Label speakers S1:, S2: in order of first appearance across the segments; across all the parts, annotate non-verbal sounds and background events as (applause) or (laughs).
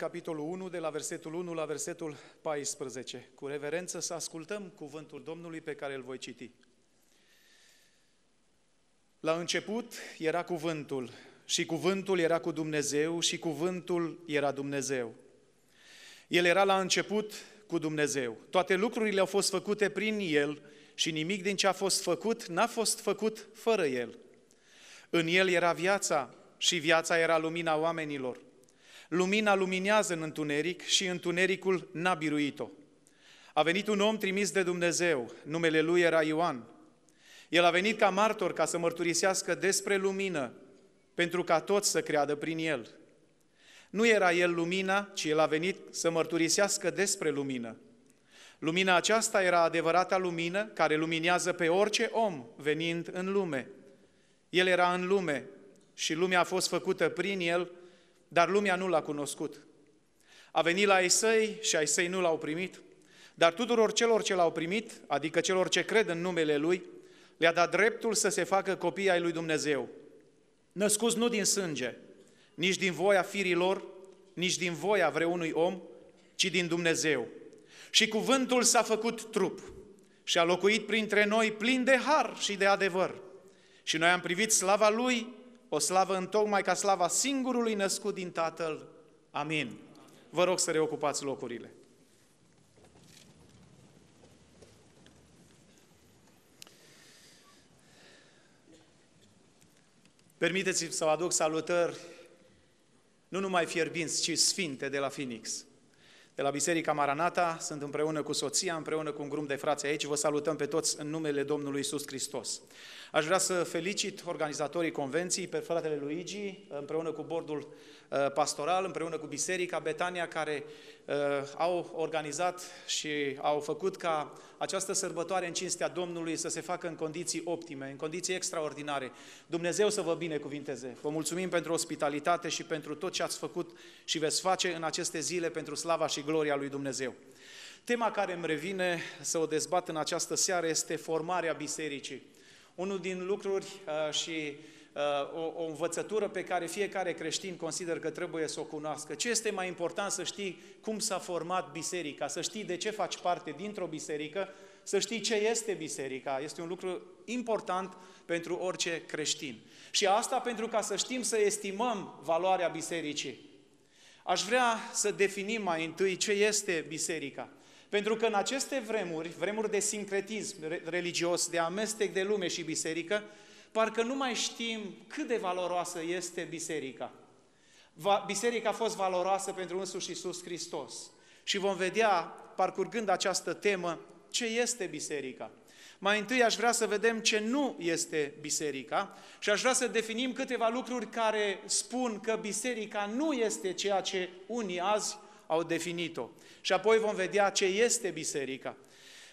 S1: capitolul 1, de la versetul 1 la versetul 14. Cu reverență să ascultăm cuvântul Domnului pe care îl voi citi. La început era cuvântul și cuvântul era cu Dumnezeu și cuvântul era Dumnezeu. El era la început cu Dumnezeu. Toate lucrurile au fost făcute prin El și nimic din ce a fost făcut n-a fost făcut fără El. În El era viața și viața era lumina oamenilor. Lumina luminează în întuneric și întunericul n-a biruit-o. A venit un om trimis de Dumnezeu, numele lui era Ioan. El a venit ca martor ca să mărturisească despre lumină, pentru ca toți să creadă prin el. Nu era el lumina, ci el a venit să mărturisească despre lumină. Lumina aceasta era adevărata lumină care luminează pe orice om venind în lume. El era în lume și lumea a fost făcută prin el dar lumea nu l-a cunoscut. A venit la ei săi și ai săi nu l-au primit, dar tuturor celor ce l-au primit, adică celor ce cred în numele Lui, le-a dat dreptul să se facă copii ai Lui Dumnezeu, născuți nu din sânge, nici din voia firilor, nici din voia vreunui om, ci din Dumnezeu. Și cuvântul s-a făcut trup și a locuit printre noi plin de har și de adevăr. Și noi am privit slava Lui o slavă întocmai ca slava singurului născut din Tatăl. Amin. Vă rog să reocupați locurile. Permiteți-mi să aduc salutări nu numai fierbinți, ci sfinte de la Phoenix. De la Biserica Maranata sunt împreună cu soția, împreună cu un grup de frați aici. Vă salutăm pe toți în numele Domnului Isus Hristos. Aș vrea să felicit organizatorii convenției pe fratele Luigi, împreună cu bordul uh, pastoral, împreună cu Biserica Betania, care uh, au organizat și au făcut ca această sărbătoare în cinstea Domnului să se facă în condiții optime, în condiții extraordinare. Dumnezeu să vă binecuvinteze! Vă mulțumim pentru ospitalitate și pentru tot ce ați făcut și veți face în aceste zile pentru slava și gloria lui Dumnezeu. Tema care îmi revine să o dezbat în această seară este formarea bisericii. Unul din lucruri uh, și uh, o, o învățătură pe care fiecare creștin consider că trebuie să o cunoască. Ce este mai important să știi cum s-a format biserica, să știi de ce faci parte dintr-o biserică, să știi ce este biserica. Este un lucru important pentru orice creștin. Și asta pentru ca să știm să estimăm valoarea bisericii. Aș vrea să definim mai întâi ce este biserica. Pentru că în aceste vremuri, vremuri de sincretism religios, de amestec de lume și biserică, parcă nu mai știm cât de valoroasă este biserica. Biserica a fost valoroasă pentru însuși Iisus Hristos. Și vom vedea, parcurgând această temă, ce este biserica. Mai întâi aș vrea să vedem ce nu este biserica și aș vrea să definim câteva lucruri care spun că biserica nu este ceea ce unii azi au definit-o. Și apoi vom vedea ce este biserica.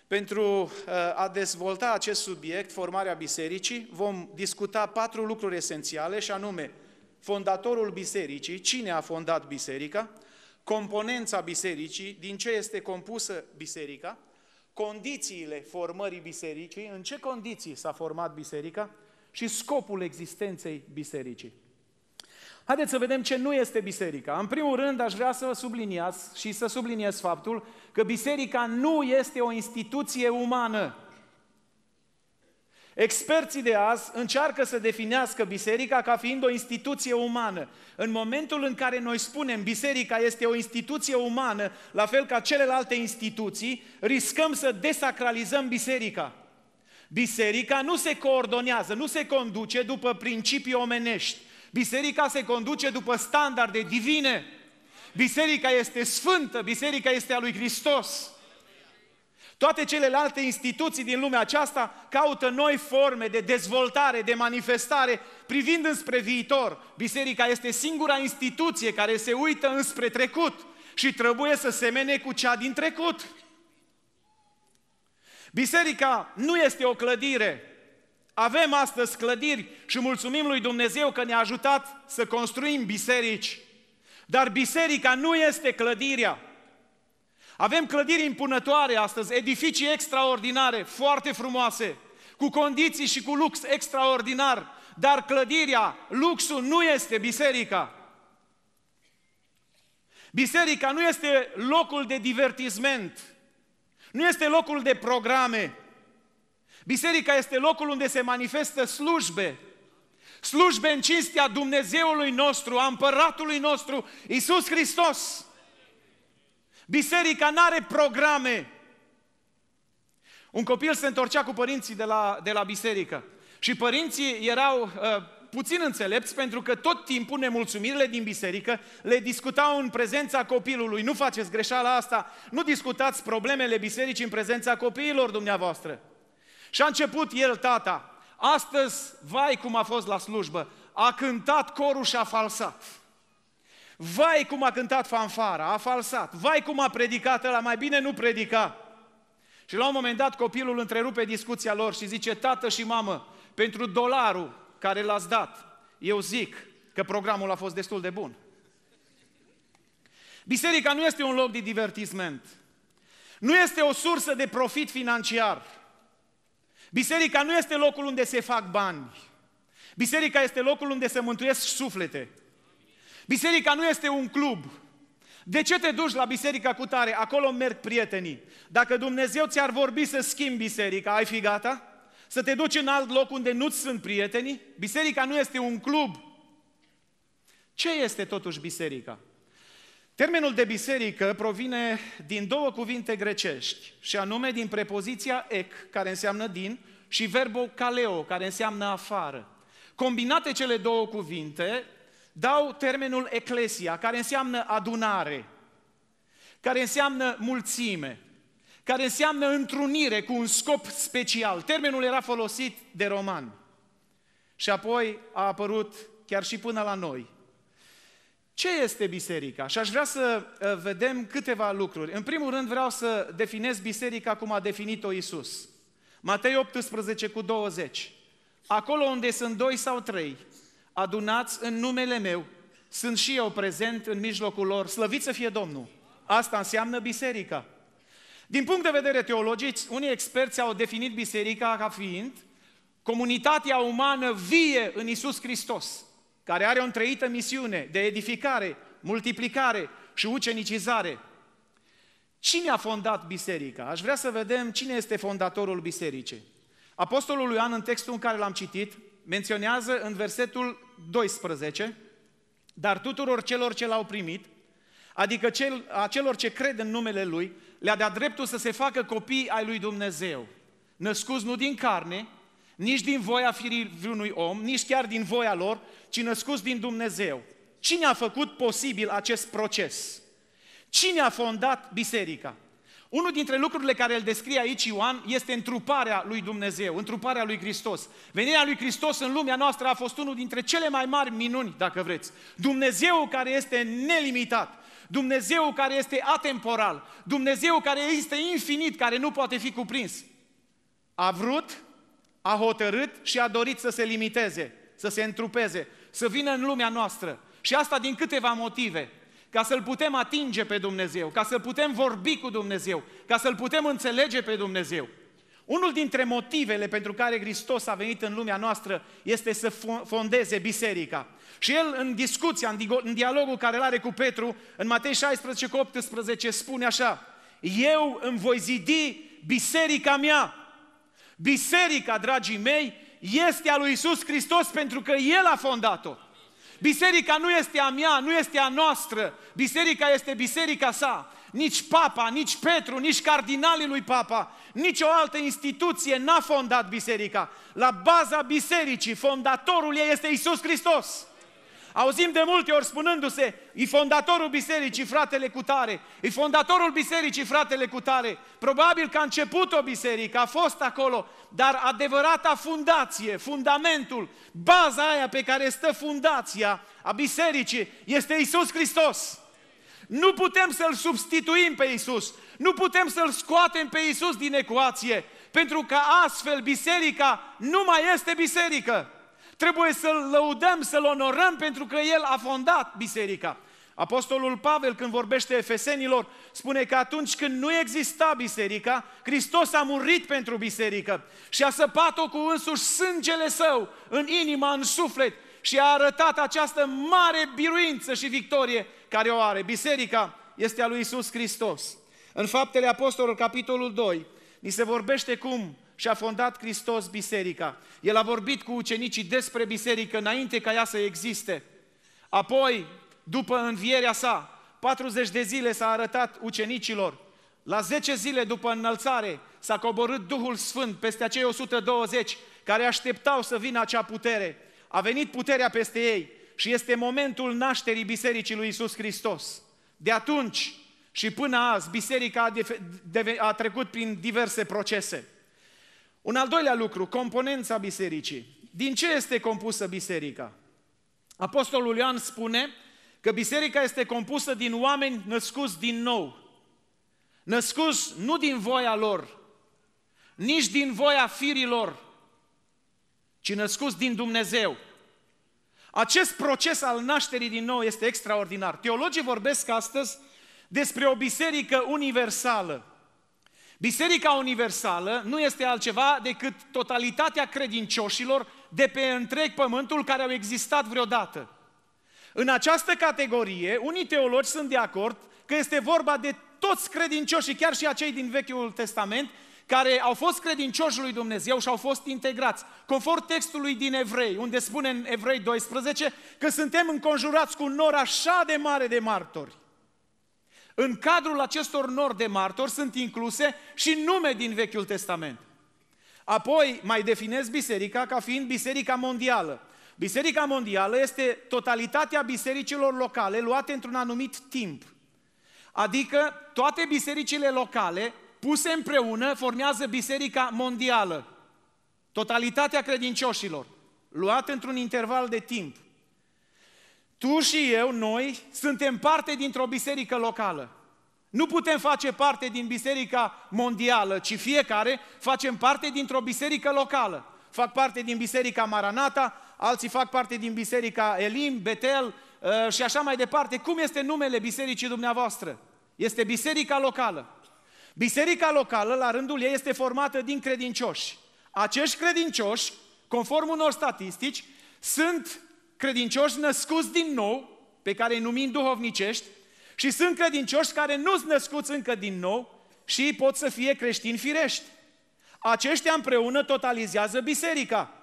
S1: Pentru uh, a dezvolta acest subiect, formarea bisericii, vom discuta patru lucruri esențiale și anume fondatorul bisericii, cine a fondat biserica, componența bisericii, din ce este compusă biserica, condițiile formării bisericii, în ce condiții s-a format biserica și scopul existenței bisericii. Haideți să vedem ce nu este biserica. În primul rând, aș vrea să subliniați și să subliniez faptul că biserica nu este o instituție umană. Experții de azi încearcă să definească biserica ca fiind o instituție umană. În momentul în care noi spunem biserica este o instituție umană, la fel ca celelalte instituții, riscăm să desacralizăm biserica. Biserica nu se coordonează, nu se conduce după principii omenești. Biserica se conduce după standarde divine. Biserica este sfântă, biserica este a lui Hristos. Toate celelalte instituții din lumea aceasta caută noi forme de dezvoltare, de manifestare, privind înspre viitor. Biserica este singura instituție care se uită înspre trecut și trebuie să semene cu cea din trecut. Biserica nu este o clădire, avem astăzi clădiri și mulțumim lui Dumnezeu că ne-a ajutat să construim biserici. Dar biserica nu este clădirea. Avem clădiri impunătoare astăzi, edificii extraordinare, foarte frumoase, cu condiții și cu lux extraordinar, dar clădirea, luxul nu este biserica. Biserica nu este locul de divertisment, nu este locul de programe, Biserica este locul unde se manifestă slujbe, slujbe în cinstea Dumnezeului nostru, a împăratului nostru, Isus Hristos. Biserica nu are programe. Un copil se întorcea cu părinții de la, de la biserică și părinții erau uh, puțin înțelepți pentru că tot timpul nemulțumirile din biserică le discutau în prezența copilului. Nu faceți greșeala asta, nu discutați problemele bisericii în prezența copiilor dumneavoastră. Și a început el, tata, astăzi, vai cum a fost la slujbă, a cântat corul și a falsat. Vai cum a cântat fanfara, a falsat. Vai cum a predicat ăla, mai bine nu predica. Și la un moment dat copilul întrerupe discuția lor și zice, tată și mamă, pentru dolarul care l-ați dat, eu zic că programul a fost destul de bun. Biserica nu este un loc de divertisment. Nu este o sursă de profit financiar. Biserica nu este locul unde se fac bani. Biserica este locul unde se mântuiesc suflete. Biserica nu este un club. De ce te duci la biserica cu tare? Acolo merg prietenii. Dacă Dumnezeu ți-ar vorbi să schimbi biserica, ai fi gata? Să te duci în alt loc unde nu-ți sunt prietenii? Biserica nu este un club. Ce este totuși biserica? Termenul de biserică provine din două cuvinte grecești, și anume din prepoziția ek, care înseamnă din, și verbul kaleo, care înseamnă afară. Combinate cele două cuvinte, dau termenul eclesia, care înseamnă adunare, care înseamnă mulțime, care înseamnă întrunire cu un scop special. Termenul era folosit de roman. Și apoi a apărut chiar și până la noi, ce este biserica? Și aș vrea să uh, vedem câteva lucruri. În primul rând vreau să definez biserica cum a definit-o Isus. Matei 18 cu 20. Acolo unde sunt doi sau trei, adunați în numele meu, sunt și eu prezent în mijlocul lor, slăvit să fie Domnul. Asta înseamnă biserica. Din punct de vedere teologic, unii experți au definit biserica ca fiind comunitatea umană vie în Isus Hristos care are o întreită misiune de edificare, multiplicare și ucenicizare. Cine a fondat biserica? Aș vrea să vedem cine este fondatorul bisericii. Apostolul Ioan, în textul în care l-am citit, menționează în versetul 12, dar tuturor celor ce l-au primit, adică cel, a celor ce cred în numele Lui, le-a dat dreptul să se facă copii ai Lui Dumnezeu, născuți nu din carne, nici din voia firii vreunui om, nici chiar din voia lor, ci născuți din Dumnezeu. Cine a făcut posibil acest proces? Cine a fondat biserica? Unul dintre lucrurile care îl descrie aici Ioan este întruparea lui Dumnezeu, întruparea lui Hristos. Venirea lui Hristos în lumea noastră a fost unul dintre cele mai mari minuni, dacă vreți. Dumnezeu care este nelimitat, Dumnezeu care este atemporal, Dumnezeu care este infinit, care nu poate fi cuprins. A vrut a hotărât și a dorit să se limiteze, să se întrupeze, să vină în lumea noastră. Și asta din câteva motive. Ca să-L putem atinge pe Dumnezeu, ca să putem vorbi cu Dumnezeu, ca să-L putem înțelege pe Dumnezeu. Unul dintre motivele pentru care Hristos a venit în lumea noastră este să fondeze biserica. Și el în discuția, în dialogul care îl are cu Petru, în Matei 16 18, spune așa, Eu îmi voi zidi biserica mea Biserica, dragii mei, este a lui Isus Hristos pentru că El a fondat-o. Biserica nu este a mea, nu este a noastră. Biserica este biserica sa. Nici papa, nici Petru, nici cardinalii lui papa, nici o altă instituție n-a fondat biserica. La baza bisericii, fondatorul ei este Isus Hristos. Auzim de multe ori spunându-se, e fondatorul bisericii fratele cutare, e fondatorul bisericii fratele cutare. Probabil că a început o biserică, a fost acolo, dar adevărata fundație, fundamentul, baza aia pe care stă fundația a bisericii este Isus Hristos. Nu putem să-L substituim pe Isus, nu putem să-L scoatem pe Isus din ecuație, pentru că astfel biserica nu mai este biserică trebuie să-L lăudăm, să-L onorăm pentru că El a fondat biserica. Apostolul Pavel, când vorbește efesenilor, spune că atunci când nu exista biserica, Hristos a murit pentru biserică și a săpat-o cu însuși sângele său în inima, în suflet și a arătat această mare biruință și victorie care o are. Biserica este a lui Isus Hristos. În Faptele Apostolilor, capitolul 2, ni se vorbește cum și a fondat Hristos biserica. El a vorbit cu ucenicii despre biserică înainte ca ea să existe. Apoi, după învierea sa, 40 de zile s-a arătat ucenicilor. La 10 zile după înălțare s-a coborât Duhul Sfânt peste acei 120 care așteptau să vină acea putere. A venit puterea peste ei și este momentul nașterii Bisericii lui Isus Hristos. De atunci și până azi, biserica a, a trecut prin diverse procese. Un al doilea lucru, componența bisericii. Din ce este compusă biserica? Apostolul Ioan spune că biserica este compusă din oameni născuți din nou. Născuți nu din voia lor, nici din voia firilor, ci născuți din Dumnezeu. Acest proces al nașterii din nou este extraordinar. Teologii vorbesc astăzi despre o biserică universală. Biserica Universală nu este altceva decât totalitatea credincioșilor de pe întreg pământul care au existat vreodată. În această categorie, unii teologi sunt de acord că este vorba de toți credincioșii, chiar și acei din Vechiul Testament, care au fost credincioși lui Dumnezeu și au fost integrați, conform textului din Evrei, unde spune în Evrei 12 că suntem înconjurați cu un nor așa de mare de martori. În cadrul acestor nori de martori sunt incluse și nume din Vechiul Testament. Apoi mai definez biserica ca fiind biserica mondială. Biserica mondială este totalitatea bisericilor locale luate într-un anumit timp. Adică toate bisericile locale puse împreună formează biserica mondială. Totalitatea credincioșilor, luată într-un interval de timp. Tu și eu, noi, suntem parte dintr-o biserică locală. Nu putem face parte din biserica mondială, ci fiecare facem parte dintr-o biserică locală. Fac parte din biserica Maranata, alții fac parte din biserica Elim, Betel uh, și așa mai departe. Cum este numele bisericii dumneavoastră? Este biserica locală. Biserica locală, la rândul ei, este formată din credincioși. Acești credincioși, conform unor statistici, sunt credincioși născuți din nou, pe care îi numim duhovnicești, și sunt credincioși care nu sunt născuți încă din nou și pot să fie creștini firești. Aceștia împreună totalizează biserica.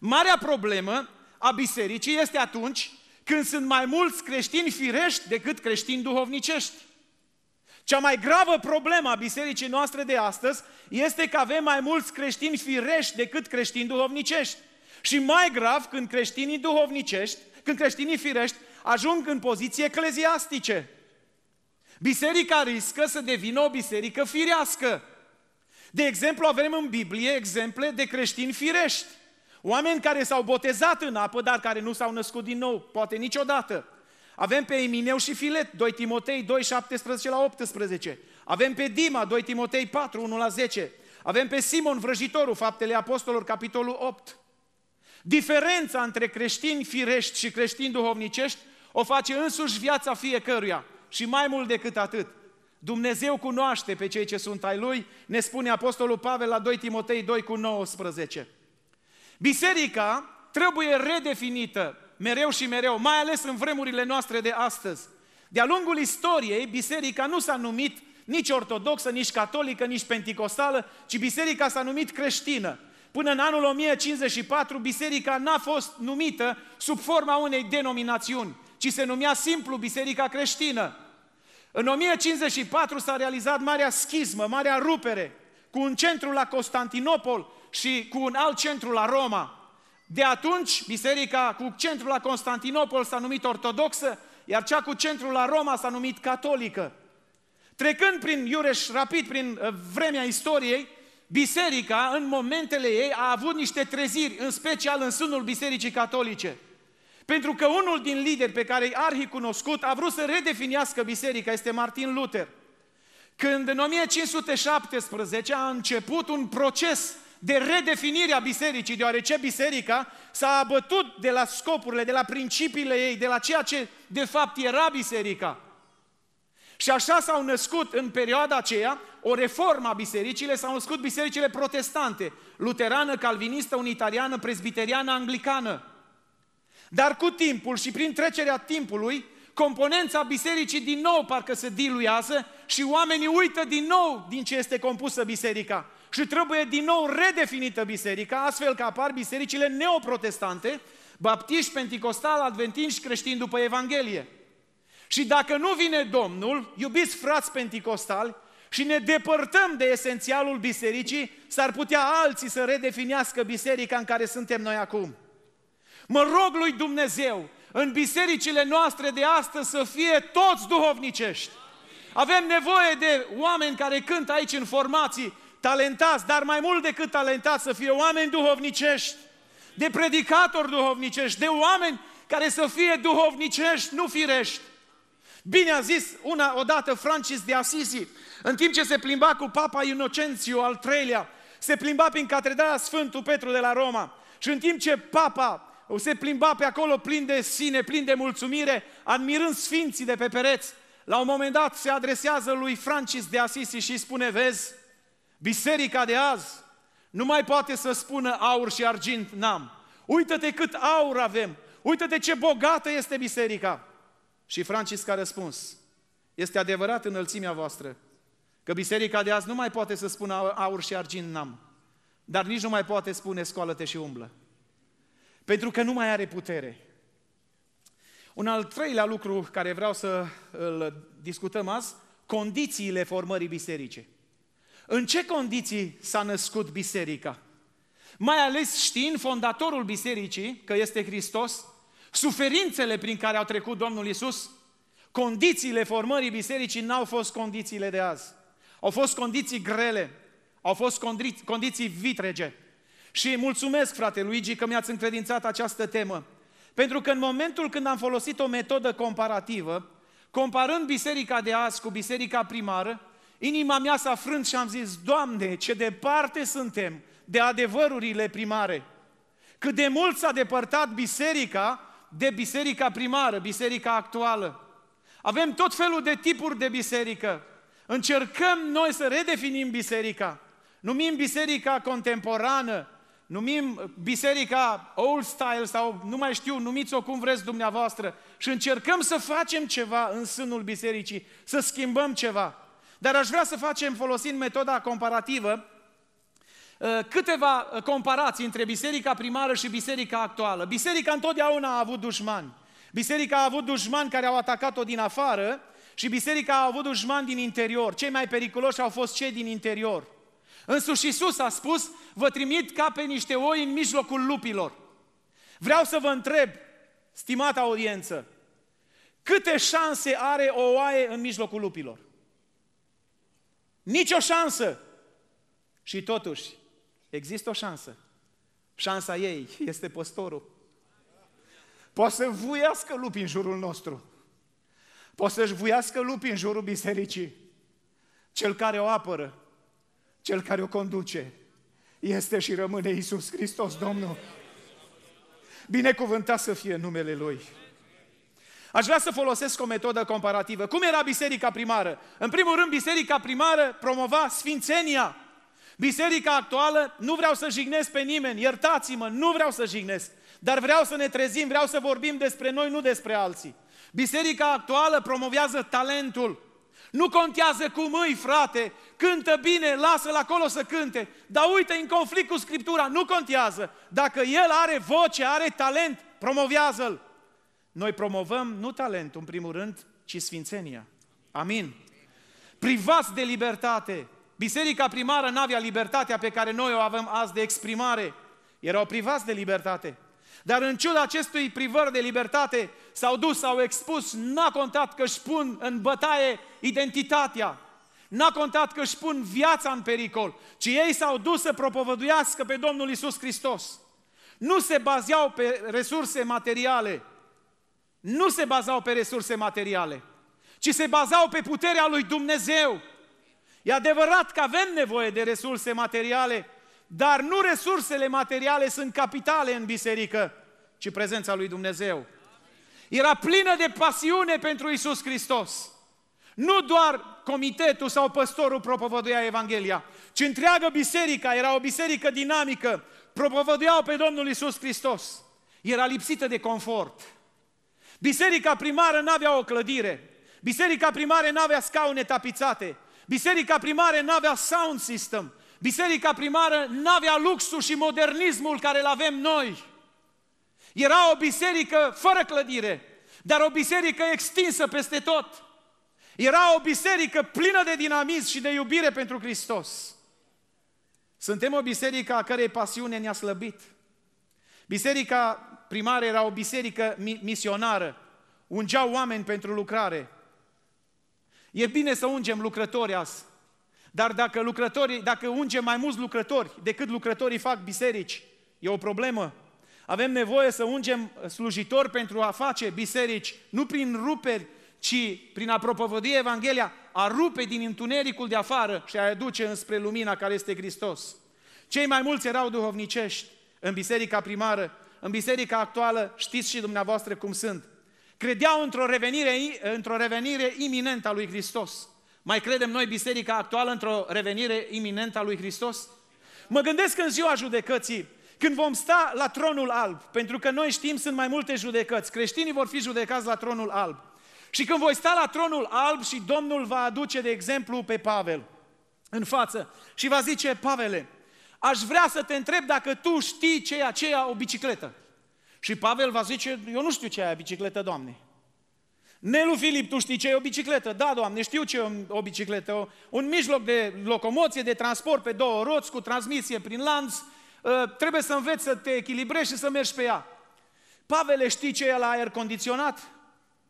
S1: Marea problemă a bisericii este atunci când sunt mai mulți creștini firești decât creștini duhovnicești. Cea mai gravă problemă a bisericii noastre de astăzi este că avem mai mulți creștini firești decât creștini duhovnicești. Și mai grav, când creștinii duhovnicești, când creștinii firești, ajung în poziții ecleziastice. Biserica riscă să devină o biserică firească. De exemplu, avem în Biblie exemple de creștini firești. Oameni care s-au botezat în apă, dar care nu s-au născut din nou, poate niciodată. Avem pe Emineu și Filet, 2 Timotei 2, 17 la 18. Avem pe Dima, 2 Timotei 4, 1 la 10. Avem pe Simon Vrăjitorul, Faptele Apostolilor, capitolul 8. Diferența între creștini firești și creștini duhovnicești o face însuși viața fiecăruia. Și mai mult decât atât, Dumnezeu cunoaște pe cei ce sunt ai Lui, ne spune Apostolul Pavel la 2 Timotei 2 cu 19. Biserica trebuie redefinită mereu și mereu, mai ales în vremurile noastre de astăzi. De-a lungul istoriei, biserica nu s-a numit nici ortodoxă, nici catolică, nici penticostală, ci biserica s-a numit creștină. Până în anul 1054, biserica n-a fost numită sub forma unei denominațiuni, ci se numea simplu Biserica Creștină. În 1054 s-a realizat marea schismă, marea rupere, cu un centru la Constantinopol și cu un alt centru la Roma. De atunci, biserica cu centru la Constantinopol s-a numit ortodoxă, iar cea cu centru la Roma s-a numit catolică. Trecând prin Iureș rapid, prin uh, vremea istoriei, biserica în momentele ei a avut niște treziri, în special în sânul bisericii catolice. Pentru că unul din lideri pe care i arhi cunoscut a vrut să redefinească biserica, este Martin Luther. Când în 1517 a început un proces de redefinire a bisericii, deoarece biserica s-a abătut de la scopurile, de la principiile ei, de la ceea ce de fapt era biserica. Și așa s-au născut în perioada aceea o reformă a bisericile, s-au născut bisericile protestante, luterană, calvinistă, unitariană, prezbiteriană, anglicană. Dar cu timpul și prin trecerea timpului, componența bisericii din nou parcă se diluează și oamenii uită din nou din ce este compusă biserica. Și trebuie din nou redefinită biserica, astfel că apar bisericile neoprotestante, baptiști, pentecostali, adventiști, creștini după Evanghelie. Și dacă nu vine Domnul, iubiți frați penticostali, și ne depărtăm de esențialul bisericii, s-ar putea alții să redefinească biserica în care suntem noi acum. Mă rog lui Dumnezeu, în bisericile noastre de astăzi să fie toți duhovnicești. Avem nevoie de oameni care cântă aici în formații, talentați, dar mai mult decât talentați să fie oameni duhovnicești, de predicatori duhovnicești, de oameni care să fie duhovnicești, nu firești. Bine a zis una odată Francis de Assisi, în timp ce se plimba cu Papa Inocențiu al III-lea, se plimba prin catedrala Sfântul Petru de la Roma și în timp ce Papa se plimba pe acolo plin de sine, plin de mulțumire, admirând sfinții de pe pereți, la un moment dat se adresează lui Francis de Assisi și spune, vezi, biserica de azi nu mai poate să spună aur și argint n-am. Uită-te cât aur avem, uită-te ce bogată este biserica. Și Francisc a răspuns, este adevărat înălțimea voastră, că biserica de azi nu mai poate să spună aur și argint n-am, dar nici nu mai poate spune scoală-te și umblă. Pentru că nu mai are putere. Un al treilea lucru care vreau să îl discutăm azi, condițiile formării biserice. În ce condiții s-a născut biserica? Mai ales știind fondatorul bisericii, că este Hristos, Suferințele prin care au trecut Domnul Isus, condițiile formării bisericii n-au fost condițiile de azi. Au fost condiții grele, au fost condi- condiții vitrege. Și mulțumesc, frate Luigi, că mi-ați încredințat această temă. Pentru că în momentul când am folosit o metodă comparativă, comparând biserica de azi cu biserica primară, inima mea s-a frânt și am zis, Doamne, ce departe suntem de adevărurile primare. Cât de mult s-a depărtat biserica de biserica primară, biserica actuală. Avem tot felul de tipuri de biserică. Încercăm noi să redefinim biserica. Numim biserica contemporană, numim biserica old style sau nu mai știu, numiți-o cum vreți dumneavoastră și încercăm să facem ceva în sânul bisericii, să schimbăm ceva. Dar aș vrea să facem folosind metoda comparativă Uh, câteva uh, comparații între biserica primară și biserica actuală. Biserica întotdeauna a avut dușmani. Biserica a avut dușmani care au atacat-o din afară și biserica a avut dușmani din interior. Cei mai periculoși au fost cei din interior. Însuși Iisus a spus, vă trimit ca pe niște oi în mijlocul lupilor. Vreau să vă întreb, stimată audiență, câte șanse are o oaie în mijlocul lupilor? Nici o șansă! Și totuși, Există o șansă. Șansa ei (laughs) este păstorul. Poate să vuiască lupi în jurul nostru. Poate să-și vuiască lupi în jurul bisericii. Cel care o apără, cel care o conduce, este și rămâne Isus Hristos, Domnul. Binecuvântat să fie numele Lui. Aș vrea să folosesc o metodă comparativă. Cum era biserica primară? În primul rând, biserica primară promova sfințenia, Biserica actuală, nu vreau să jignesc pe nimeni, iertați-mă, nu vreau să jignesc, dar vreau să ne trezim, vreau să vorbim despre noi, nu despre alții. Biserica actuală promovează talentul. Nu contează cum îi, frate, cântă bine, lasă-l acolo să cânte, dar uite, în conflict cu Scriptura, nu contează. Dacă el are voce, are talent, promovează-l. Noi promovăm nu talentul, în primul rând, ci sfințenia. Amin. Privați de libertate, Biserica primară n-avea libertatea pe care noi o avem azi de exprimare. Erau privați de libertate. Dar în ciuda acestui privări de libertate, s-au dus, s-au expus, n-a contat că își pun în bătaie identitatea, n-a contat că își pun viața în pericol, ci ei s-au dus să propovăduiască pe Domnul Isus Hristos. Nu se bazeau pe resurse materiale, nu se bazau pe resurse materiale, ci se bazau pe puterea lui Dumnezeu, E adevărat că avem nevoie de resurse materiale, dar nu resursele materiale sunt capitale în biserică, ci prezența lui Dumnezeu. Era plină de pasiune pentru Isus Hristos. Nu doar comitetul sau păstorul propovăduia Evanghelia, ci întreagă biserica, era o biserică dinamică, propovăduiau pe Domnul Isus Hristos. Era lipsită de confort. Biserica primară n-avea o clădire, biserica primară n-avea scaune tapizate. Biserica primară n-avea sound system. Biserica primară n-avea luxul și modernismul care îl avem noi. Era o biserică fără clădire, dar o biserică extinsă peste tot. Era o biserică plină de dinamism și de iubire pentru Hristos. Suntem o biserică a cărei pasiune ne-a slăbit. Biserica primară era o biserică misionară, ungeau oameni pentru lucrare. E bine să ungem lucrători azi, dar dacă, lucrătorii, dacă ungem mai mulți lucrători decât lucrătorii fac biserici, e o problemă. Avem nevoie să ungem slujitori pentru a face biserici, nu prin ruperi, ci prin a propovădui Evanghelia, a rupe din întunericul de afară și a aduce înspre lumina care este Hristos. Cei mai mulți erau duhovnicești în biserica primară, în biserica actuală, știți și dumneavoastră cum sunt. Credeau într-o revenire, într-o revenire iminentă a lui Hristos. Mai credem noi, biserica actuală, într-o revenire iminentă a lui Hristos? Mă gândesc în ziua judecății, când vom sta la tronul alb, pentru că noi știm, sunt mai multe judecăți. Creștinii vor fi judecați la tronul alb. Și când voi sta la tronul alb și Domnul va aduce, de exemplu, pe Pavel în față și va zice, Pavele, aș vrea să te întreb dacă tu știi ceea ce e o bicicletă. Și Pavel va zice, eu nu știu ce e bicicletă, Doamne. Nelu Filip, tu știi ce e o bicicletă? Da, Doamne, știu ce e o bicicletă. un mijloc de locomoție, de transport pe două roți, cu transmisie prin lanț. Ă, trebuie să înveți să te echilibrezi și să mergi pe ea. Pavel știi ce e la aer condiționat?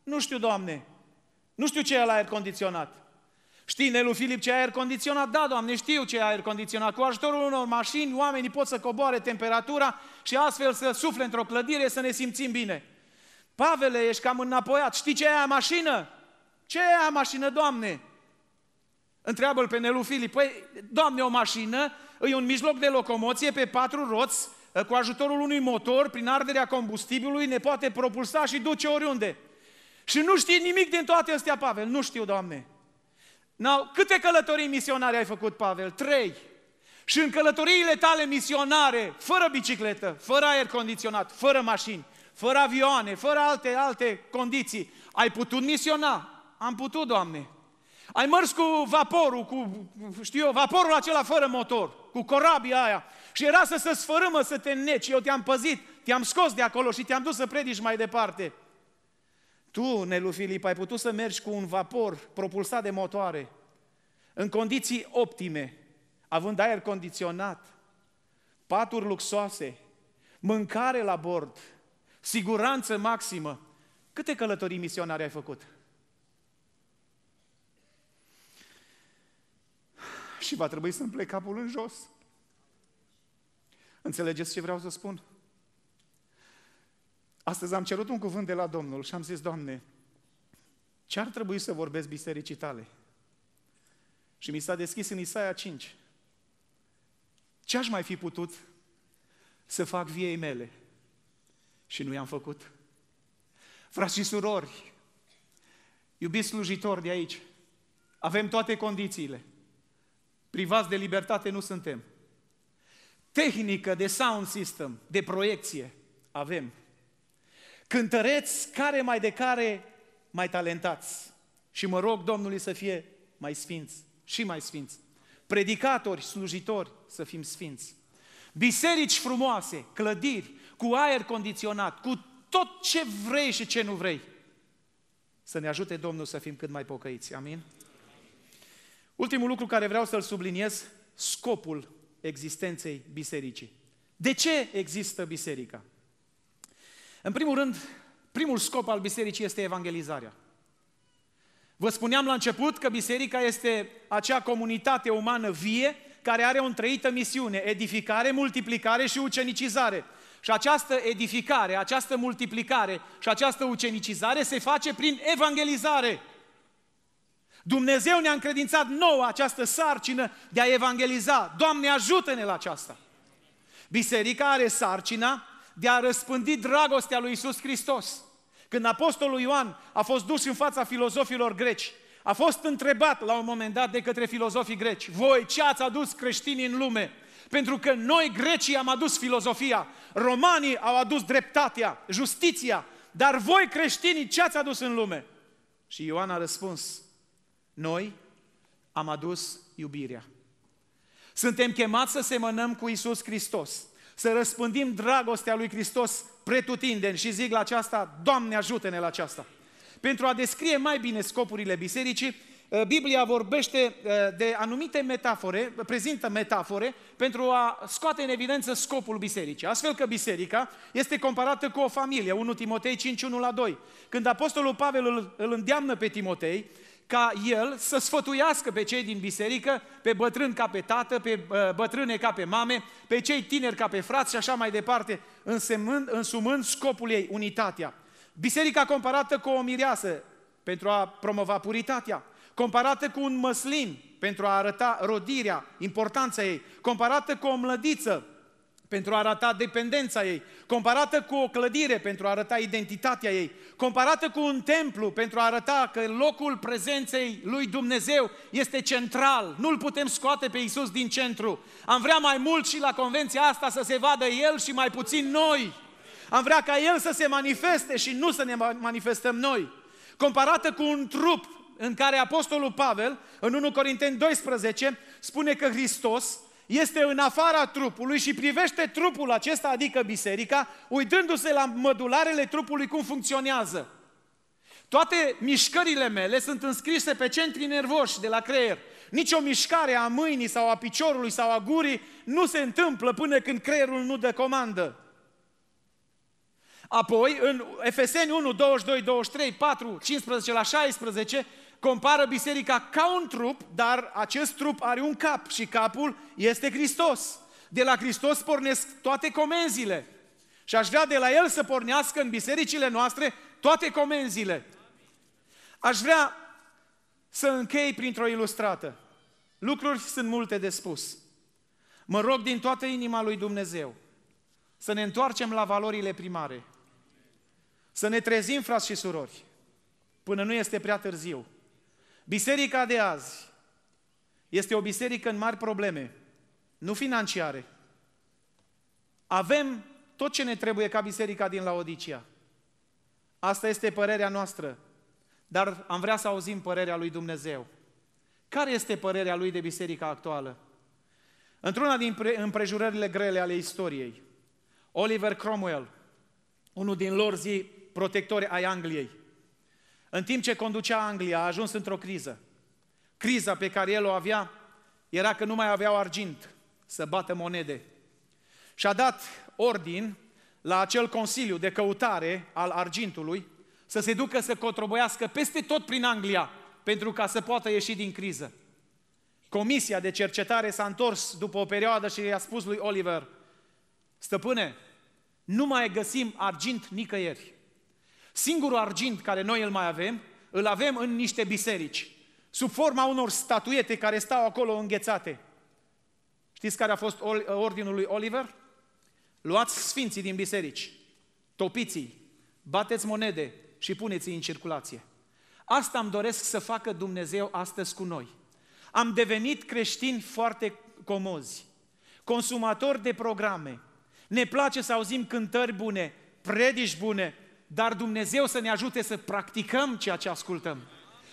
S1: Nu știu, Doamne. Nu știu ce e la aer condiționat. Știi, Nelu Filip, ce aer condiționat? Da, Doamne, știu ce aer condiționat. Cu ajutorul unor mașini, oamenii pot să coboare temperatura și astfel să sufle într-o clădire să ne simțim bine. Pavele, ești cam înapoiat. Știi ce e aia mașină? Ce e aia mașină, Doamne? Întreabă-l pe Nelu Filip. Păi, Doamne, o mașină e un mijloc de locomoție pe patru roți, ă, cu ajutorul unui motor, prin arderea combustibilului, ne poate propulsa și duce oriunde. Și nu știi nimic din toate astea, Pavel. Nu știu, Doamne. Now, câte călătorii misionare ai făcut, Pavel? Trei. Și în călătoriile tale misionare, fără bicicletă, fără aer condiționat, fără mașini, fără avioane, fără alte, alte condiții, ai putut misiona? Am putut, Doamne. Ai mers cu vaporul, cu, știu eu, vaporul acela fără motor, cu corabia aia. Și era să se sfărâmă, să te neci. Eu te-am păzit, te-am scos de acolo și te-am dus să predici mai departe. Tu, Nelu Filip, ai putut să mergi cu un vapor propulsat de motoare, în condiții optime, având aer condiționat, paturi luxoase, mâncare la bord, siguranță maximă. Câte călătorii misionare ai făcut? Și va trebui să-mi plec capul în jos. Înțelegeți ce vreau să spun? Astăzi am cerut un cuvânt de la Domnul și am zis, Doamne, ce ar trebui să vorbesc bisericii tale? Și mi s-a deschis în Isaia 5. Ce aș mai fi putut să fac viei mele? Și nu i-am făcut. Frați și surori, iubiți slujitori de aici, avem toate condițiile. Privați de libertate nu suntem. Tehnică de sound system, de proiecție, avem. Cântăreți care mai de care mai talentați. Și mă rog Domnului să fie mai sfinți și mai sfinți. Predicatori, slujitori, să fim sfinți. Biserici frumoase, clădiri, cu aer condiționat, cu tot ce vrei și ce nu vrei. Să ne ajute Domnul să fim cât mai pocăiți. Amin? Ultimul lucru care vreau să-l subliniez, scopul existenței bisericii. De ce există biserica? În primul rând, primul scop al bisericii este evangelizarea. Vă spuneam la început că biserica este acea comunitate umană vie care are o întreită misiune, edificare, multiplicare și ucenicizare. Și această edificare, această multiplicare și această ucenicizare se face prin evangelizare. Dumnezeu ne-a încredințat nouă această sarcină de a evangeliza. Doamne, ajută-ne la aceasta! Biserica are sarcina de a răspândi dragostea lui Isus Hristos. Când apostolul Ioan a fost dus în fața filozofilor greci, a fost întrebat la un moment dat de către filozofii greci, voi ce ați adus creștinii în lume? Pentru că noi grecii am adus filozofia, romanii au adus dreptatea, justiția, dar voi creștinii ce ați adus în lume? Și Ioan a răspuns, noi am adus iubirea. Suntem chemați să semănăm cu Isus Hristos să răspândim dragostea lui Hristos pretutindeni și zic la aceasta, Doamne ajută-ne la aceasta. Pentru a descrie mai bine scopurile bisericii, eh, Biblia vorbește eh, de anumite metafore, prezintă metafore pentru a scoate în evidență scopul bisericii. Astfel că biserica este comparată cu o familie, 1 Timotei 5, 1 la 2. Când Apostolul Pavel îl, îndeamnă pe Timotei ca el să sfătuiască pe cei din biserică, pe bătrâni ca pe tată, pe uh, bătrâne ca pe mame, pe cei tineri ca pe frați și așa mai departe, însemând, însumând scopul ei, unitatea. Biserica comparată cu o mireasă pentru a promova puritatea, comparată cu un măslin pentru a arăta rodirea, importanța ei, comparată cu o mlădiță pentru a arăta dependența ei, comparată cu o clădire pentru a arăta identitatea ei, comparată cu un templu pentru a arăta că locul prezenței lui Dumnezeu este central. Nu-l putem scoate pe Iisus din centru. Am vrea mai mult și la convenția asta să se vadă El și mai puțin noi. Am vrea ca El să se manifeste și nu să ne manifestăm noi. Comparată cu un trup în care Apostolul Pavel, în 1 Corinteni 12, spune că Hristos este în afara trupului și privește trupul acesta, adică biserica, uitându-se la mădularele trupului cum funcționează. Toate mișcările mele sunt înscrise pe centri nervoși de la creier. Nici o mișcare a mâinii sau a piciorului sau a gurii nu se întâmplă până când creierul nu dă comandă. Apoi, în Efeseni 1, 22, 23, 4, 15 la 16, compară biserica ca un trup, dar acest trup are un cap și capul este Hristos. De la Hristos pornesc toate comenzile. Și aș vrea de la El să pornească în bisericile noastre toate comenzile. Aș vrea să închei printr-o ilustrată. Lucruri sunt multe de spus. Mă rog din toată inima lui Dumnezeu să ne întoarcem la valorile primare. Să ne trezim, frați și surori, până nu este prea târziu. Biserica de azi este o biserică în mari probleme, nu financiare. Avem tot ce ne trebuie ca biserica din Laodicea. Asta este părerea noastră, dar am vrea să auzim părerea lui Dumnezeu. Care este părerea lui de biserica actuală? Într-una din împrejurările grele ale istoriei, Oliver Cromwell, unul din lorzii protectori ai Angliei, în timp ce conducea Anglia, a ajuns într-o criză. Criza pe care el o avea era că nu mai aveau argint să bată monede. Și a dat ordin la acel consiliu de căutare al argintului să se ducă să cotroboiască peste tot prin Anglia pentru ca să poată ieși din criză. Comisia de cercetare s-a întors după o perioadă și i-a spus lui Oliver, stăpâne, nu mai găsim argint nicăieri. Singurul argint care noi îl mai avem, îl avem în niște biserici, sub forma unor statuete care stau acolo înghețate. Știți care a fost ordinul lui Oliver? Luați sfinții din biserici, topiții, bateți monede și puneți-i în circulație. Asta îmi doresc să facă Dumnezeu astăzi cu noi. Am devenit creștini foarte comozi, consumatori de programe. Ne place să auzim cântări bune, predici bune, dar Dumnezeu să ne ajute să practicăm ceea ce ascultăm.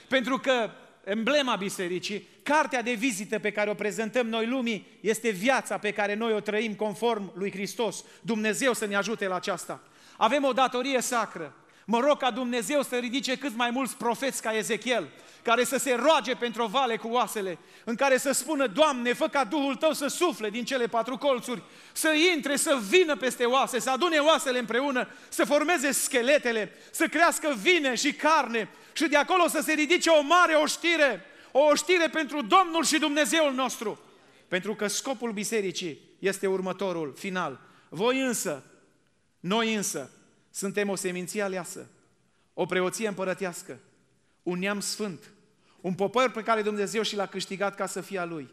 S1: Pentru că emblema bisericii, cartea de vizită pe care o prezentăm noi lumii, este viața pe care noi o trăim conform lui Hristos. Dumnezeu să ne ajute la aceasta. Avem o datorie sacră Mă rog ca Dumnezeu să ridice cât mai mulți profeți ca Ezechiel, care să se roage pentru o vale cu oasele, în care să spună, Doamne, fă ca Duhul Tău să sufle din cele patru colțuri, să intre, să vină peste oase, să adune oasele împreună, să formeze scheletele, să crească vine și carne și de acolo să se ridice o mare oștire, o oștire pentru Domnul și Dumnezeul nostru. Pentru că scopul bisericii este următorul, final. Voi însă, noi însă, suntem o seminție aleasă, o preoție împărătească, un neam sfânt, un popor pe care Dumnezeu și l-a câștigat ca să fie a Lui,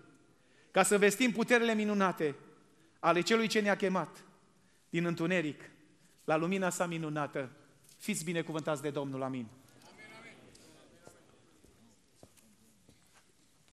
S1: ca să vestim puterile minunate ale Celui ce ne-a chemat din întuneric la lumina sa minunată. Fiți binecuvântați de Domnul, amin.